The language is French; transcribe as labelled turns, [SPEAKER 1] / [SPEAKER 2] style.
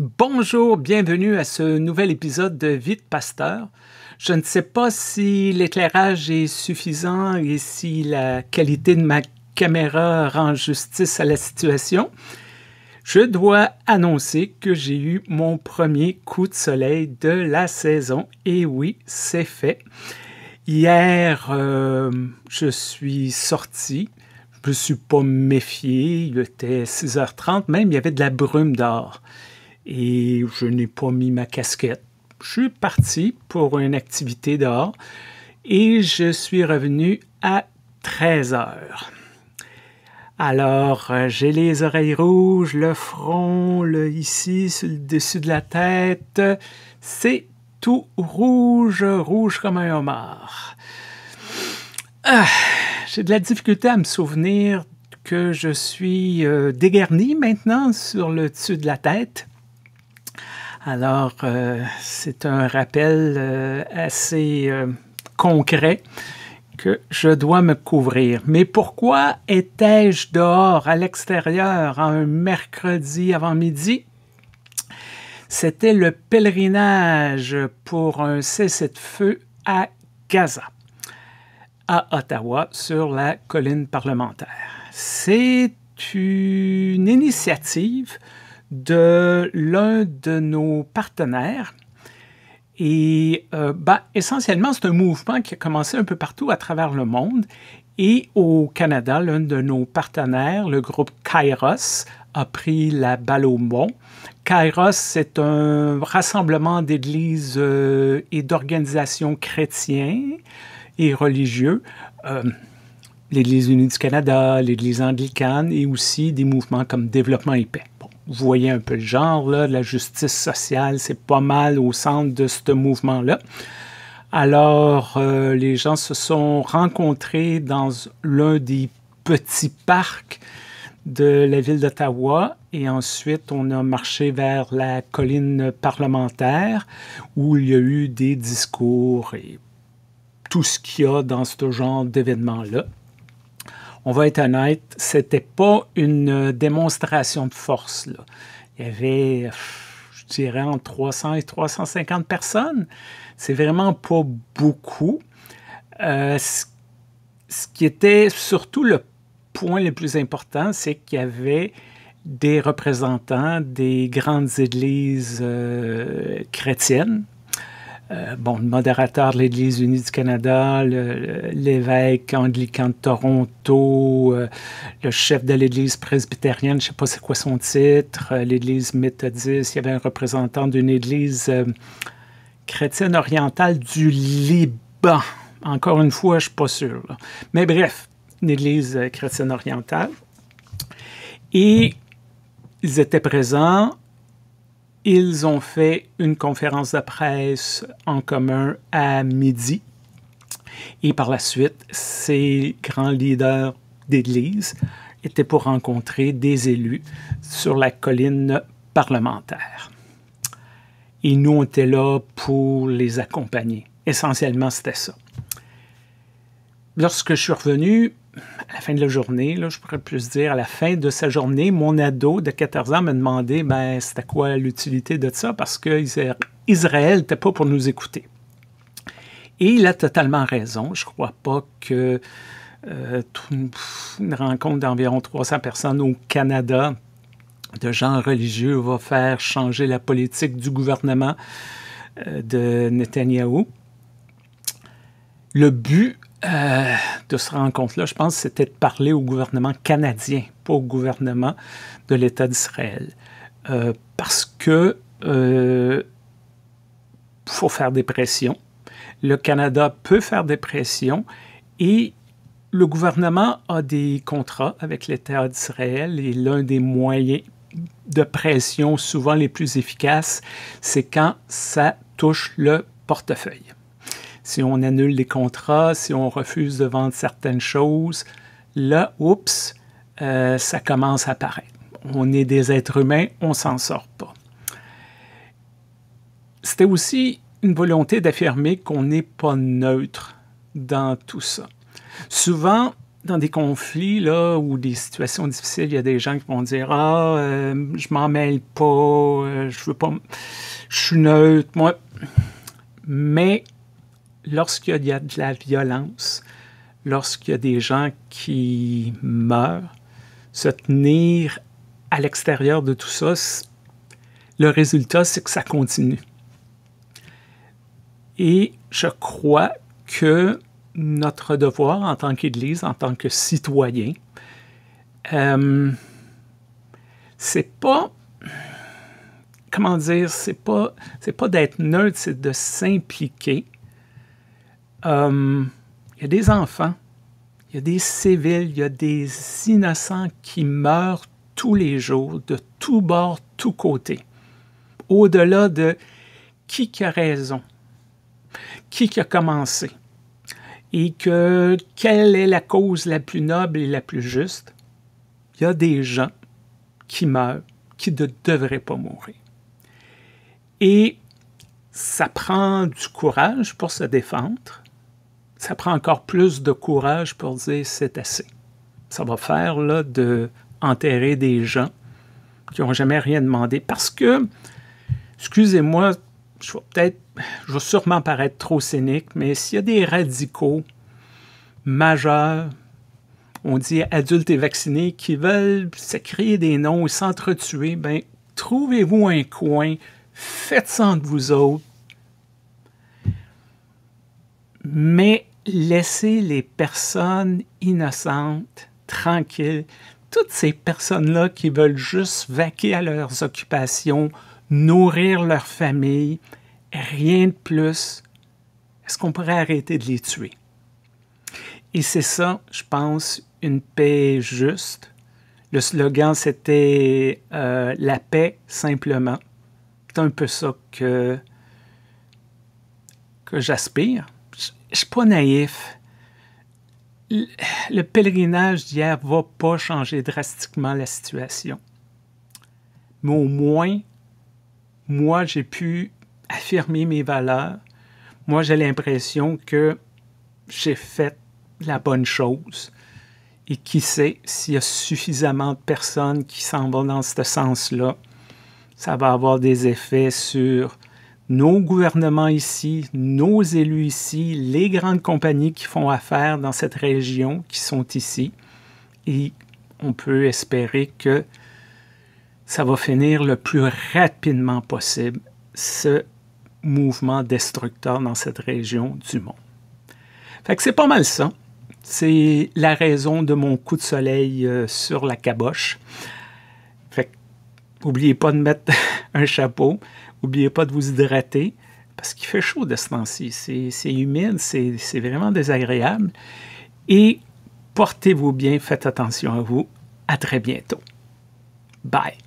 [SPEAKER 1] Bonjour, bienvenue à ce nouvel épisode de Vite Pasteur. Je ne sais pas si l'éclairage est suffisant et si la qualité de ma caméra rend justice à la situation. Je dois annoncer que j'ai eu mon premier coup de soleil de la saison et oui, c'est fait. Hier, euh, je suis sorti. Je ne me suis pas méfié. Il était 6h30 même. Il y avait de la brume d'or et je n'ai pas mis ma casquette. Je suis parti pour une activité dehors et je suis revenu à 13 heures. Alors, euh, j'ai les oreilles rouges, le front, ici, sur le dessus de la tête. C'est tout rouge, rouge comme un homard. Ah, j'ai de la difficulté à me souvenir que je suis euh, dégarni maintenant sur le dessus de la tête. Alors, euh, c'est un rappel euh, assez euh, concret que je dois me couvrir. Mais pourquoi étais-je dehors, à l'extérieur, un mercredi avant midi? C'était le pèlerinage pour un cessez-le-feu à Gaza, à Ottawa, sur la colline parlementaire. C'est une initiative de l'un de nos partenaires. Et bah essentiellement, c'est un mouvement qui a commencé un peu partout à travers le monde. Et au Canada, l'un de nos partenaires, le groupe Kairos, a pris la balle au bon. Kairos, c'est un rassemblement d'églises euh, et d'organisations chrétiennes et religieuses. Euh, L'Église unie du Canada, l'Église anglicane et aussi des mouvements comme Développement et paix vous voyez un peu le genre, là, la justice sociale, c'est pas mal au centre de ce mouvement-là. Alors, euh, les gens se sont rencontrés dans l'un des petits parcs de la ville d'Ottawa et ensuite on a marché vers la colline parlementaire où il y a eu des discours et tout ce qu'il y a dans ce genre d'événement-là on va être honnête, c'était pas une euh, démonstration de force. Là. Il y avait, je dirais, entre 300 et 350 personnes. C'est vraiment pas beaucoup. Euh, ce qui était surtout le point le plus important, c'est qu'il y avait des représentants des grandes églises euh, chrétiennes, euh, bon, le modérateur de l'Église unie du Canada, l'évêque anglican de Toronto, euh, le chef de l'Église presbytérienne, je ne sais pas c'est quoi son titre, euh, l'Église méthodiste, il y avait un représentant d'une Église chrétienne orientale du Liban. Encore une fois, je ne suis pas sûr. Mais bref, une Église chrétienne orientale. Et ils étaient présents ils ont fait une conférence de presse en commun à midi. Et par la suite, ces grands leaders d'Église étaient pour rencontrer des élus sur la colline parlementaire. Et nous, on était là pour les accompagner. Essentiellement, c'était ça. Lorsque je suis revenu, à la fin de la journée, je pourrais plus dire, à la fin de sa journée, mon ado de 14 ans m'a demandé ben, c'était quoi l'utilité de ça parce que Israël n'était pas pour nous écouter. Et il a totalement raison. Je ne crois pas que euh, une rencontre d'environ 300 personnes au Canada de gens religieux va faire changer la politique du gouvernement euh, de Netanyahou. Le but euh, de ce rencontre-là, je pense, c'était de parler au gouvernement canadien, pas au gouvernement de l'État d'Israël. Euh, parce que euh, faut faire des pressions. Le Canada peut faire des pressions et le gouvernement a des contrats avec l'État d'Israël et l'un des moyens de pression souvent les plus efficaces, c'est quand ça touche le portefeuille si on annule des contrats, si on refuse de vendre certaines choses, là, oups, euh, ça commence à paraître. On est des êtres humains, on s'en sort pas. C'était aussi une volonté d'affirmer qu'on n'est pas neutre dans tout ça. Souvent, dans des conflits là, ou des situations difficiles, il y a des gens qui vont dire Ah, euh, je m'en mêle pas, euh, je veux pas, je suis neutre, moi. Mais lorsqu'il y a de la violence, lorsqu'il y a des gens qui meurent, se tenir à l'extérieur de tout ça, le résultat, c'est que ça continue. Et je crois que notre devoir en tant qu'Église, en tant que citoyen, euh, c'est pas comment dire, c'est pas c'est pas d'être neutre, c'est de s'impliquer euh, il y a des enfants, il y a des civils, il y a des innocents qui meurent tous les jours, de tous bords, tous côtés. Au-delà de qui qui a raison, qui qui a commencé, et que quelle est la cause la plus noble et la plus juste, il y a des gens qui meurent, qui ne devraient pas mourir. Et ça prend du courage pour se défendre, ça prend encore plus de courage pour dire c'est assez. Ça va faire là, de enterrer des gens qui n'ont jamais rien demandé. Parce que, excusez-moi, je vais peut-être, je vais sûrement paraître trop cynique, mais s'il y a des radicaux majeurs, on dit adultes et vaccinés, qui veulent se des noms et s'entretuer, ben, trouvez-vous un coin, faites en de vous autres. Mais laisser les personnes innocentes, tranquilles, toutes ces personnes-là qui veulent juste vaquer à leurs occupations, nourrir leur famille, rien de plus, est-ce qu'on pourrait arrêter de les tuer? Et c'est ça, je pense, une paix juste. Le slogan, c'était euh, la paix simplement. C'est un peu ça que, que j'aspire je suis pas naïf. Le pèlerinage d'hier va pas changer drastiquement la situation. Mais au moins, moi, j'ai pu affirmer mes valeurs. Moi, j'ai l'impression que j'ai fait la bonne chose. Et qui sait, s'il y a suffisamment de personnes qui s'en vont dans ce sens-là, ça va avoir des effets sur nos gouvernements ici, nos élus ici, les grandes compagnies qui font affaire dans cette région, qui sont ici. Et on peut espérer que ça va finir le plus rapidement possible, ce mouvement destructeur dans cette région du monde. Fait que c'est pas mal ça. C'est la raison de mon coup de soleil euh, sur la caboche. Oubliez pas de mettre un chapeau. Oubliez pas de vous hydrater. Parce qu'il fait chaud de ce temps-ci. C'est humide, c'est vraiment désagréable. Et portez-vous bien, faites attention à vous. À très bientôt. Bye.